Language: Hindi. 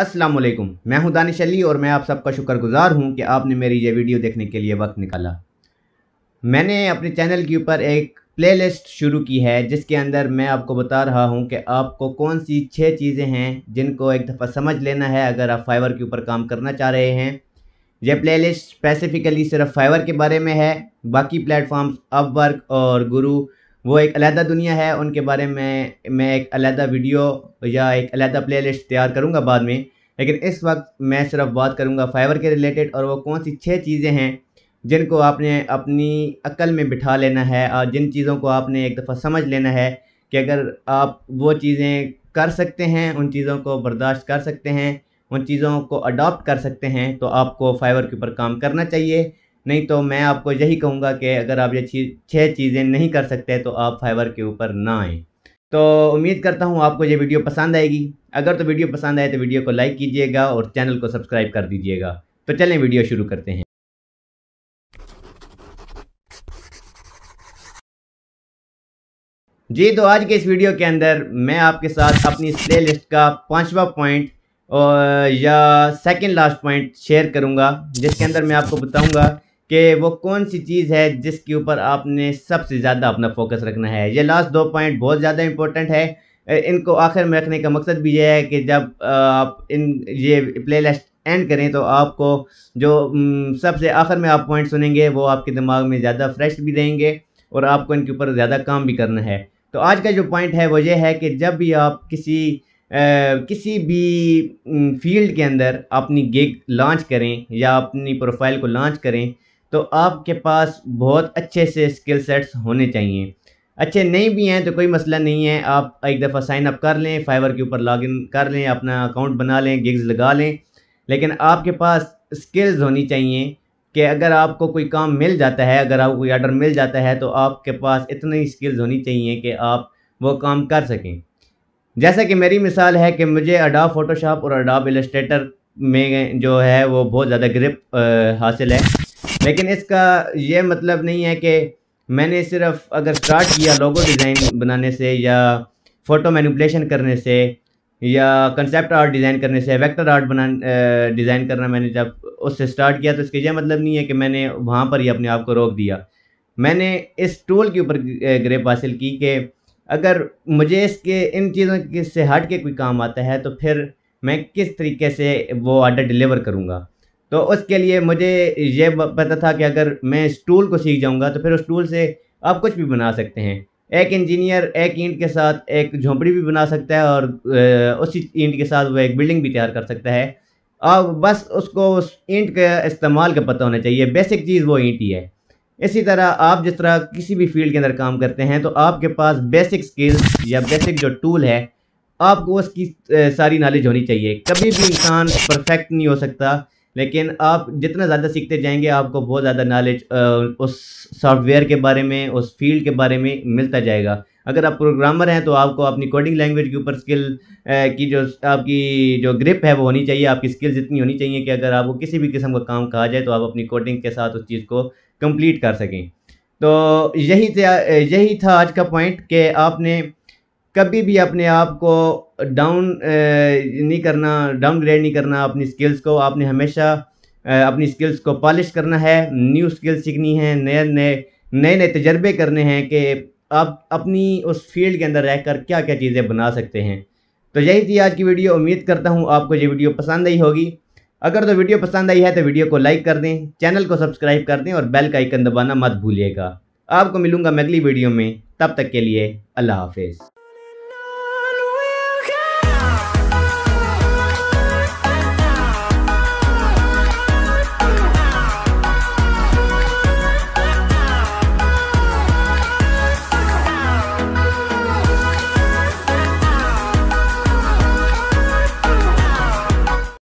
अस्सलाम वालेकुम मैं हूं दानिश अली और मैं आप सबका शुक्रगुजार हूं कि आपने मेरी ये वीडियो देखने के लिए वक्त निकाला मैंने अपने चैनल के ऊपर एक प्लेलिस्ट शुरू की है जिसके अंदर मैं आपको बता रहा हूं कि आपको कौन सी छः चीज़ें हैं जिनको एक दफ़ा समझ लेना है अगर आप फाइवर के ऊपर काम करना चाह रहे हैं यह प्ले स्पेसिफ़िकली सिर्फ फाइवर के बारे में है बाकी प्लेटफॉर्म्स अपवर्क और गुरु वो एक अलहदा दुनिया है उनके बारे में मैं एक अलहदा वीडियो या एक अलहदा लिस्ट तैयार करूँगा बाद में लेकिन इस वक्त मैं सिर्फ बात करूँगा फ़ाइवर के रिलेटेड और वो कौन सी छः चीज़ें हैं जिनको आपने अपनी अकल में बिठा लेना है और जिन चीज़ों को आपने एक दफ़ा समझ लेना है कि अगर आप वो चीज़ें कर सकते हैं उन चीज़ों को बर्दाश्त कर सकते हैं उन चीज़ों को अडॉप्ट कर सकते हैं तो आपको फ़ाइवर के ऊपर काम करना चाहिए नहीं तो मैं आपको यही कहूँगा कि अगर आप ये चीज़ छः चीज़ें नहीं कर सकते तो आप फाइबर के ऊपर ना आएँ तो उम्मीद करता हूँ आपको ये वीडियो पसंद आएगी अगर तो वीडियो पसंद आए तो वीडियो को लाइक कीजिएगा और चैनल को सब्सक्राइब कर दीजिएगा तो चलें वीडियो शुरू करते हैं जी तो आज के इस वीडियो के अंदर मैं आपके साथ अपनी प्ले लिस्ट का पांचवा पॉइंट या सेकंड लास्ट पॉइंट शेयर करूंगा जिसके अंदर मैं आपको बताऊंगा कि वो कौन सी चीज़ है जिसके ऊपर आपने सबसे ज़्यादा अपना फोकस रखना है ये लास्ट दो पॉइंट बहुत ज़्यादा इंपॉर्टेंट है इनको आखिर में रखने का मकसद भी यह है कि जब आप इन ये प्ले एंड करें तो आपको जो सबसे आखिर में आप पॉइंट सुनेंगे वो आपके दिमाग में ज़्यादा फ्रेश भी रहेंगे और आपको इनके ऊपर ज़्यादा काम भी करना है तो आज का जो पॉइंट है वो ये है कि जब भी आप किसी आ, किसी भी फील्ड के अंदर अपनी गिग लॉन्च करें या अपनी प्रोफाइल को लॉन्च करें तो आपके पास बहुत अच्छे से स्किल सेट्स होने चाहिए अच्छे नहीं भी हैं तो कोई मसला नहीं है आप एक दफ़ा साइन अप कर लें फाइवर के ऊपर लॉगिन कर लें अपना अकाउंट बना लें गिग्स लगा लें लेकिन आपके पास स्किल्स होनी चाहिए कि अगर आपको कोई काम मिल जाता है अगर आपको कोई आर्डर मिल जाता है तो आपके पास इतनी स्किल्स होनी चाहिए कि आप वो काम कर सकें जैसा कि मेरी मिसाल है कि मुझे अडाब फ़ोटोशॉप और अडाब इलस्ट्रेटर में जो है वो बहुत ज़्यादा ग्रिप हासिल है लेकिन इसका ये मतलब नहीं है कि मैंने सिर्फ अगर स्टार्ट किया लोगो डिज़ाइन बनाने से या फ़ोटो मैनिपुलेशन करने से या कंसेप्ट आर्ट डिज़ाइन करने से वेक्टर आर्ट बना डिज़ाइन करना मैंने जब उससे स्टार्ट किया तो इसका यह मतलब नहीं है कि मैंने वहाँ पर ही अपने आप को रोक दिया मैंने इस टूल के ऊपर ग्रेप हासिल की कि अगर मुझे इसके इन चीज़ों से हट के कोई काम आता है तो फिर मैं किस तरीके से वो आर्डर डिलीवर करूँगा तो उसके लिए मुझे ये पता था कि अगर मैं इस टूल को सीख जाऊँगा तो फिर उस टूल से आप कुछ भी बना सकते हैं एक इंजीनियर एक ईंट के साथ एक झोंपड़ी भी बना सकता है और उसी ईंट के साथ वो एक बिल्डिंग भी तैयार कर सकता है और बस उसको उस ईंट का इस्तेमाल का पता होना चाहिए बेसिक चीज़ वो ईंट ही है इसी तरह आप जिस तरह किसी भी फील्ड के अंदर काम करते हैं तो आपके पास बेसिक स्किल्स या बेसिक जो टूल है आपको उसकी सारी नॉलेज होनी चाहिए कभी भी इंसान परफेक्ट नहीं हो सकता लेकिन आप जितना ज़्यादा सीखते जाएंगे आपको बहुत ज़्यादा नॉलेज उस सॉफ्टवेयर के बारे में उस फील्ड के बारे में मिलता जाएगा अगर आप प्रोग्रामर हैं तो आपको अपनी कोडिंग लैंग्वेज के ऊपर स्किल की जो आपकी जो ग्रिप है वो होनी चाहिए आपकी स्किल्स इतनी होनी चाहिए कि अगर आपको किसी भी किस्म का काम कहा जाए तो आप अपनी कोडिंग के साथ उस चीज़ को कंप्लीट कर सकें तो यही यही था आज का पॉइंट कि आपने कभी भी अपने आप को डाउन नहीं करना डाउनग्रेड नहीं करना अपनी स्किल्स को आपने हमेशा अपनी स्किल्स को पॉलिश करना है न्यू स्किल्स सीखनी है नए नए नए नए तजर्बे करने हैं कि आप अपनी उस फील्ड के अंदर रहकर क्या क्या चीज़ें बना सकते हैं तो यही थी आज की वीडियो उम्मीद करता हूँ आपको ये वीडियो पसंद आई होगी अगर तो वीडियो पसंद आई है तो वीडियो को लाइक कर दें चैनल को सब्सक्राइब कर दें और बेल का आइकन दबाना मत भूलिएगा आपको मिलूंगा मैं अगली वीडियो में तब तक के लिए अल्लाह हाफिज़